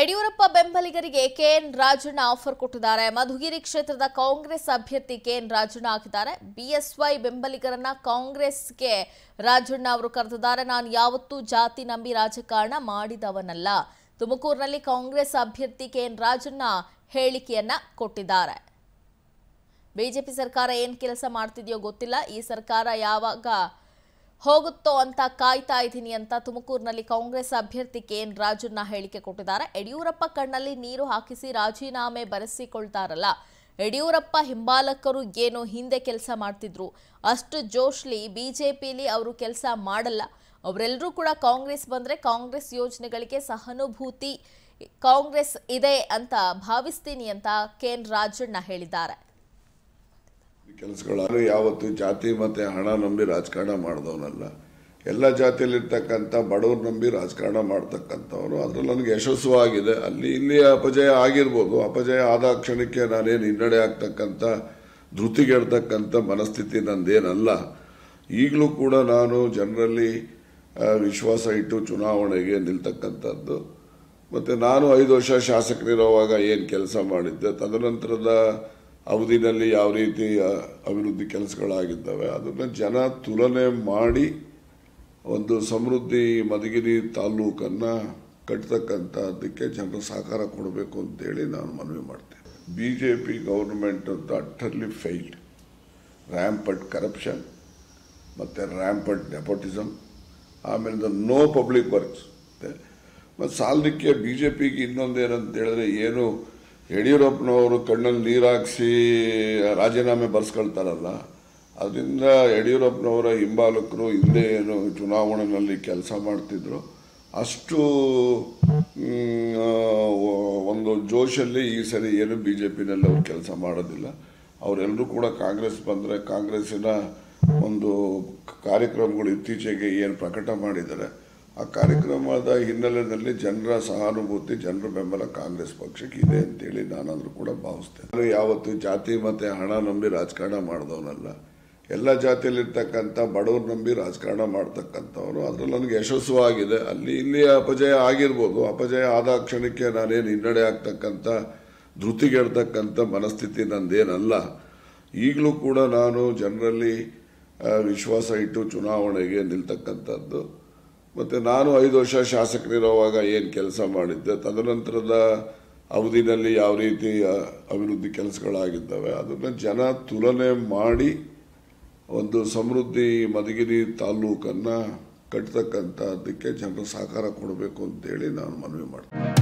ಯಡಿಯೂರಪ್ಪ ಬೆಂಬಲಿಗರಿಗೆ K N Rajanna offer ಕೊಟ್ಟಿದ್ದಾರೆ ಮಧುಗಿರಿ ಕ್ಷೇತ್ರದ ಕಾಂಗ್ರೆಸ್ ಅಭ್ಯರ್ಥಿ ಕೆಎನ್ ರಾಜಣ್ಣ ಆಗಿದ್ದಾರೆ ಬಿಎಸ್ವೈ ಬೆಂಬಲಿಗರನ್ನ ಕಾಂಗ್ರೆಸ್ಗೆ ರಾಜಣ್ಣ ಅವರು ಕರೆದಿದ್ದಾರೆ ನಾನು ಯಾವತ್ತೂ ಜಾತಿ ನಂಬಿ ರಾಜಕಾರಣ ಮಾಡಿದವನಲ್ಲ ತುಮಕೂರಿನಲ್ಲಿ ಕಾಂಗ್ರೆಸ್ ಅಭ್ಯರ್ಥಿ ಕೆಎನ್ ರಾಜಣ್ಣ ಹೇಳಿಕೆಯನ್ನ ಕೊಟ್ಟಿದ್ದಾರೆ ಬಿಜೆಪಿ ಸರ್ಕಾರ ಏನು ಕೆಲಸ ಮಾಡ್ತಿದೆಯೋ ಗೊತ್ತಿಲ್ಲ ಈ ಸರ್ಕಾರ ಯಾವಾಗ ಹೋಗುತ್ತೋ ಅಂತ ಕಾಯ್ತಾ ಇದ್ದೀನಿ ಅಂತ ತುಮಕೂರಿನಲ್ಲಿ ಕಾಂಗ್ರೆಸ್ ಅಭ್ಯರ್ಥಿ ಕೆ ಎನ್ ರಾಜನ್ನ ಹೇಳಿಕೆ ಕೊಟ್ಟಿದ್ದಾರೆ ಯಡಿಯೂರಪ್ಪ ಕಣ್ಣಲ್ಲಿ ನೀರು ಹಾಕಿಸಿ ರಾಜೀನಾಮೆ ಬರೆಸಿಕೊಳ್ತಾರಲ್ಲ ಯಡಿಯೂರಪ್ಪ ಹಿಂಬಾಲಕರು ಏನು ಹಿಂದೆ ಕೆಲಸ ಮಾಡ್ತಿದ್ರು ಅಷ್ಟು ಜೋಶ್ಲಿ ಬಿಜೆಪಿಲಿ ಅವರು ಕೆಲಸ ಮಾಡಲ್ಲ ಅವರೆಲ್ಲರೂ ಕೂಡ ಕಾಂಗ್ರೆಸ್ ಬಂದರೆ ಕಾಂಗ್ರೆಸ್ ಯೋಜನೆಗಳಿಗೆ ಸಹಾನುಭೂತಿ ಕಾಂಗ್ರೆಸ್ ಇದೆ ಅಂತ ಭಾವಿಸ್ತೀನಿ ಅಂತ ಕೆ ಎನ್ ರಾಜಣ್ಣ ಹೇಳಿದ್ದಾರೆ ಕೆಲಸಗಳು ಯಾವತ್ತು ಜಾತಿ ಮತ್ತು ಹಣ ನಂಬಿ ರಾಜಕಾರಣ ಮಾಡಿದವನಲ್ಲ ಎಲ್ಲ ಜಾತಿಯಲ್ಲಿರ್ತಕ್ಕಂಥ ಬಡವ್ರು ನಂಬಿ ರಾಜಕಾರಣ ಮಾಡ್ತಕ್ಕಂಥವ್ರು ಅದರಲ್ಲಿ ನನಗೆ ಯಶಸ್ಸು ಆಗಿದೆ ಅಲ್ಲಿ ಇಲ್ಲಿ ಅಪಜಯ ಆಗಿರ್ಬೋದು ಅಪಜಯ ಆದ ಕ್ಷಣಕ್ಕೆ ನಾನೇನು ಹಿನ್ನಡೆ ಆಗ್ತಕ್ಕಂಥ ಧೃತಿಗೆಡ್ತಕ್ಕಂಥ ಮನಸ್ಥಿತಿ ನಂದೇನಲ್ಲ ಈಗಲೂ ಕೂಡ ನಾನು ಜನರಲ್ಲಿ ವಿಶ್ವಾಸ ಇಟ್ಟು ಚುನಾವಣೆಗೆ ನಿಲ್ತಕ್ಕಂಥದ್ದು ಮತ್ತು ನಾನು ಐದು ವರ್ಷ ಶಾಸಕರಿರುವಾಗ ಏನು ಕೆಲಸ ಮಾಡಿದ್ದೆ ತದನಂತರದ ಅವಧಿನಲ್ಲಿ ಯಾವ ರೀತಿ ಅಭಿವೃದ್ಧಿ ಕೆಲಸಗಳಾಗಿದ್ದಾವೆ ಅದನ್ನು ಜನ ತುಲನೆ ಮಾಡಿ ಒಂದು ಸಮೃದ್ಧಿ ಮಧುಗಿರಿ ತಾಲೂಕನ್ನು ಕಟ್ತಕ್ಕಂಥದ್ದಕ್ಕೆ ಜನರು ಸಹಕಾರ ಕೊಡಬೇಕು ಅಂತೇಳಿ ನಾನು ಮನವಿ ಮಾಡ್ತೇನೆ ಬಿ ಜೆ ಪಿ ಗೌರ್ಮೆಂಟ್ ಅಂತ ಅಟ್ಟರ್ಲಿ ಫೈಲ್ಡ್ ರ್ಯಾಂಪಟ್ ಕರಪ್ಷನ್ ಮತ್ತು ರ್ಯಾಂಪಟ್ ನೆಪೋಟಿಸಮ್ ಆಮೇಲೆ ನೋ ಪಬ್ಲಿಕ್ ವರ್ಕ್ಸ್ ಮತ್ತು ಸಾಲಕ್ಕೆ ಬಿ ಜೆ ಪಿಗೆ ಇನ್ನೊಂದು ಹೇಳಿದ್ರೆ ಏನು ಯಡಿಯೂರಪ್ಪನವರು ಕಣ್ಣಲ್ಲಿ ನೀರಾಕ್ಸಿ ರಾಜೀನಾಮೆ ಬರ್ಸ್ಕೊಳ್ತಾರಲ್ಲ ಅದರಿಂದ ಯಡಿಯೂರಪ್ಪನವರ ಹಿಂಬಾಲಕರು ಹಿಂದೆ ಏನು ಚುನಾವಣೆಯಲ್ಲಿ ಕೆಲಸ ಮಾಡ್ತಿದ್ರು ಅಷ್ಟು ಒಂದು ಜೋಶಲ್ಲಿ ಈ ಸರಿ ಏನು ಬಿ ಜೆ ಪಿನಲ್ಲಿ ಅವ್ರು ಕೆಲಸ ಮಾಡೋದಿಲ್ಲ ಅವರೆಲ್ಲರೂ ಕೂಡ ಕಾಂಗ್ರೆಸ್ ಬಂದರೆ ಕಾಂಗ್ರೆಸ್ಸಿನ ಒಂದು ಕಾರ್ಯಕ್ರಮಗಳು ಇತ್ತೀಚೆಗೆ ಏನು ಪ್ರಕಟ ಮಾಡಿದ್ದಾರೆ ಆ ಕಾರ್ಯಕ್ರಮದ ಹಿನ್ನೆಲೆಯಲ್ಲಿ ಜನರ ಸಹಾನುಭೂತಿ ಜನರ ಬೆಂಬಲ ಕಾಂಗ್ರೆಸ್ ಪಕ್ಷಕ್ಕೆ ಇದೆ ಅಂತೇಳಿ ನಾನಾದರೂ ಕೂಡ ಭಾವಿಸ್ತೇನೆ ನಾನು ಯಾವತ್ತು ಜಾತಿ ಮತ್ತು ಹಣ ನಂಬಿ ರಾಜಕಾರಣ ಮಾಡಿದವನಲ್ಲ ಎಲ್ಲ ಜಾತಿಯಲ್ಲಿರ್ತಕ್ಕಂಥ ಬಡವ್ರು ನಂಬಿ ರಾಜಕಾರಣ ಮಾಡ್ತಕ್ಕಂಥವ್ರು ಅದರಲ್ಲಿ ನನಗೆ ಯಶಸ್ಸು ಆಗಿದೆ ಅಲ್ಲಿ ಇಲ್ಲಿ ಅಪಜಯ ಆಗಿರ್ಬೋದು ಅಪಜಯ ಆದ ಕ್ಷಣಕ್ಕೆ ನಾನೇನು ಹಿನ್ನಡೆ ಆಗ್ತಕ್ಕಂಥ ಧೃತಿಗೆಡ್ತಕ್ಕಂಥ ಮನಸ್ಥಿತಿ ನಂದೇನಲ್ಲ ಈಗಲೂ ಕೂಡ ನಾನು ಜನರಲ್ಲಿ ವಿಶ್ವಾಸ ಇಟ್ಟು ಚುನಾವಣೆಗೆ ನಿಲ್ತಕ್ಕಂಥದ್ದು ಮತ್ತು ನಾನು ಐದು ವರ್ಷ ಶಾಸಕರಿರುವಾಗ ಏನು ಕೆಲಸ ಮಾಡಿದ್ದೆ ತದನಂತರದ ಅವಧಿನಲ್ಲಿ ಯಾವ ರೀತಿ ಅಭಿವೃದ್ಧಿ ಕೆಲಸಗಳಾಗಿದ್ದಾವೆ ಅದನ್ನು ಜನ ತುಲನೆ ಮಾಡಿ ಒಂದು ಸಮೃದ್ಧಿ ಮಧುಗಿರಿ ತಾಲೂಕನ್ನು ಕಟ್ಟತಕ್ಕಂಥದ್ದಕ್ಕೆ ಜನರು ಸಹಕಾರ ಕೊಡಬೇಕು ಅಂತೇಳಿ ನಾನು ಮನವಿ ಮಾಡ್ತೀನಿ